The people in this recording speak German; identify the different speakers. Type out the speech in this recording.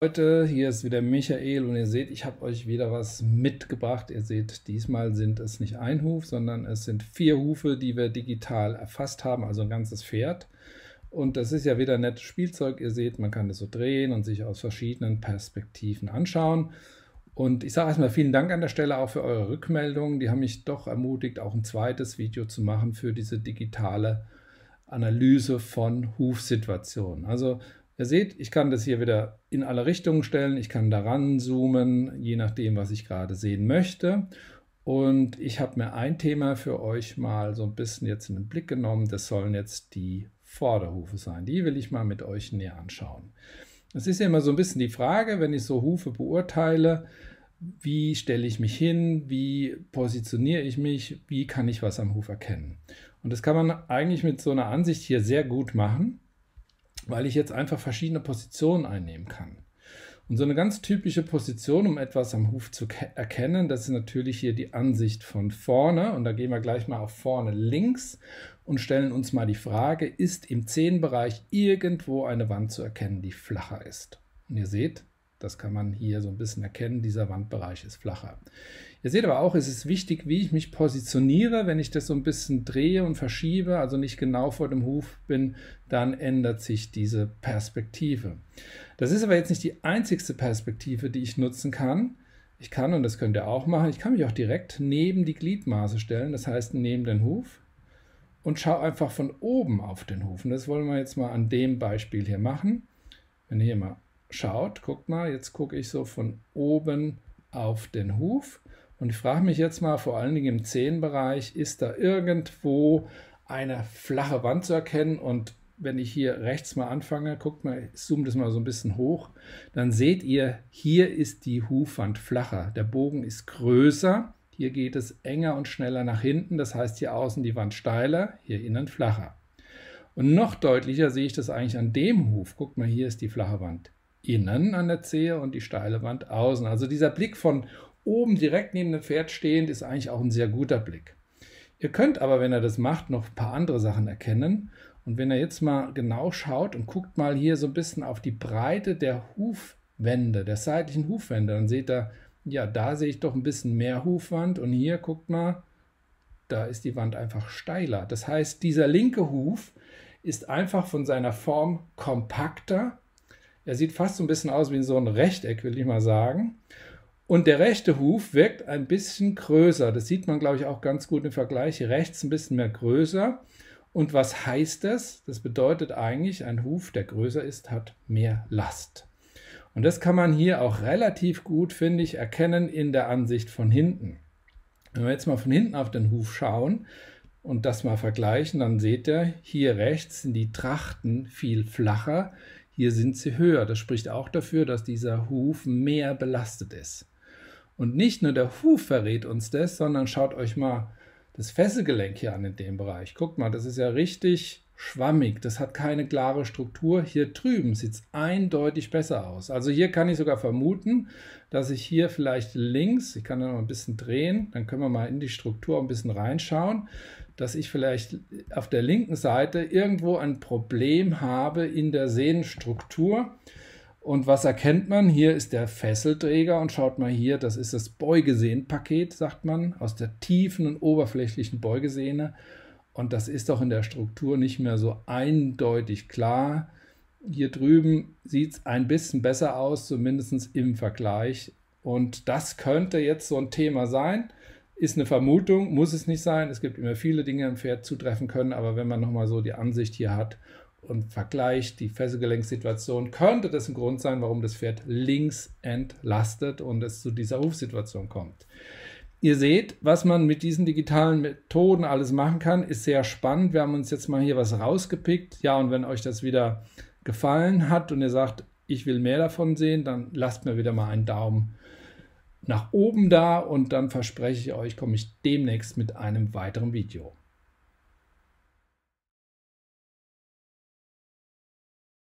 Speaker 1: Leute, hier ist wieder Michael und ihr seht, ich habe euch wieder was mitgebracht. Ihr seht, diesmal sind es nicht ein Huf, sondern es sind vier Hufe, die wir digital erfasst haben, also ein ganzes Pferd. Und das ist ja wieder ein nettes Spielzeug. Ihr seht, man kann das so drehen und sich aus verschiedenen Perspektiven anschauen. Und ich sage erstmal vielen Dank an der Stelle auch für eure Rückmeldungen. Die haben mich doch ermutigt, auch ein zweites Video zu machen für diese digitale Analyse von Hufsituationen. Also Ihr seht, ich kann das hier wieder in alle Richtungen stellen. Ich kann daran zoomen, je nachdem, was ich gerade sehen möchte. Und ich habe mir ein Thema für euch mal so ein bisschen jetzt in den Blick genommen. Das sollen jetzt die Vorderhufe sein. Die will ich mal mit euch näher anschauen. Es ist ja immer so ein bisschen die Frage, wenn ich so Hufe beurteile, wie stelle ich mich hin, wie positioniere ich mich, wie kann ich was am Huf erkennen. Und das kann man eigentlich mit so einer Ansicht hier sehr gut machen weil ich jetzt einfach verschiedene Positionen einnehmen kann. Und so eine ganz typische Position, um etwas am Huf zu erkennen, das ist natürlich hier die Ansicht von vorne. Und da gehen wir gleich mal auf vorne links und stellen uns mal die Frage, ist im Zehenbereich irgendwo eine Wand zu erkennen, die flacher ist? Und ihr seht, das kann man hier so ein bisschen erkennen. Dieser Wandbereich ist flacher. Ihr seht aber auch, es ist wichtig, wie ich mich positioniere. Wenn ich das so ein bisschen drehe und verschiebe, also nicht genau vor dem Huf bin, dann ändert sich diese Perspektive. Das ist aber jetzt nicht die einzigste Perspektive, die ich nutzen kann. Ich kann, und das könnt ihr auch machen, ich kann mich auch direkt neben die Gliedmaße stellen, das heißt neben den Huf und schaue einfach von oben auf den Huf. Und das wollen wir jetzt mal an dem Beispiel hier machen. Wenn ihr hier mal schaut, guckt mal, jetzt gucke ich so von oben auf den Huf und ich frage mich jetzt mal, vor allen Dingen im Zehenbereich, ist da irgendwo eine flache Wand zu erkennen und wenn ich hier rechts mal anfange, guckt mal, ich zoome das mal so ein bisschen hoch, dann seht ihr, hier ist die Hufwand flacher. Der Bogen ist größer, hier geht es enger und schneller nach hinten, das heißt hier außen die Wand steiler, hier innen flacher. Und noch deutlicher sehe ich das eigentlich an dem Huf. Guckt mal, hier ist die flache Wand innen an der Zehe und die steile Wand außen. Also dieser Blick von oben direkt neben dem Pferd stehend ist eigentlich auch ein sehr guter Blick. Ihr könnt aber, wenn ihr das macht, noch ein paar andere Sachen erkennen. Und wenn ihr jetzt mal genau schaut und guckt mal hier so ein bisschen auf die Breite der Hufwände, der seitlichen Hufwände, dann seht ihr, ja, da sehe ich doch ein bisschen mehr Hufwand und hier guckt mal, da ist die Wand einfach steiler. Das heißt, dieser linke Huf ist einfach von seiner Form kompakter er sieht fast so ein bisschen aus wie so ein Rechteck, will ich mal sagen. Und der rechte Huf wirkt ein bisschen größer. Das sieht man, glaube ich, auch ganz gut im Vergleich. Rechts ein bisschen mehr größer. Und was heißt das? Das bedeutet eigentlich, ein Huf, der größer ist, hat mehr Last. Und das kann man hier auch relativ gut, finde ich, erkennen in der Ansicht von hinten. Wenn wir jetzt mal von hinten auf den Huf schauen und das mal vergleichen, dann seht ihr, hier rechts sind die Trachten viel flacher, hier sind sie höher. Das spricht auch dafür, dass dieser Huf mehr belastet ist. Und nicht nur der Huf verrät uns das, sondern schaut euch mal das Fesselgelenk hier an in dem Bereich. Guckt mal, das ist ja richtig schwammig. Das hat keine klare Struktur. Hier drüben sieht es eindeutig besser aus. Also hier kann ich sogar vermuten, dass ich hier vielleicht links, ich kann da noch ein bisschen drehen, dann können wir mal in die Struktur ein bisschen reinschauen, dass ich vielleicht auf der linken Seite irgendwo ein Problem habe in der Sehnenstruktur. Und was erkennt man? Hier ist der Fesselträger und schaut mal hier, das ist das Beugesehnenpaket, sagt man, aus der tiefen und oberflächlichen Beugesehne. Und das ist doch in der Struktur nicht mehr so eindeutig klar. Hier drüben sieht es ein bisschen besser aus, zumindest im Vergleich. Und das könnte jetzt so ein Thema sein ist eine Vermutung, muss es nicht sein. Es gibt immer viele Dinge im Pferd zutreffen können, aber wenn man nochmal so die Ansicht hier hat und vergleicht die Fesselgelenkssituation, könnte das ein Grund sein, warum das Pferd links entlastet und es zu dieser Rufsituation kommt. Ihr seht, was man mit diesen digitalen Methoden alles machen kann, ist sehr spannend. Wir haben uns jetzt mal hier was rausgepickt. Ja, und wenn euch das wieder gefallen hat und ihr sagt, ich will mehr davon sehen, dann lasst mir wieder mal einen Daumen hoch nach oben da und dann verspreche ich euch, komme ich demnächst mit einem weiteren Video.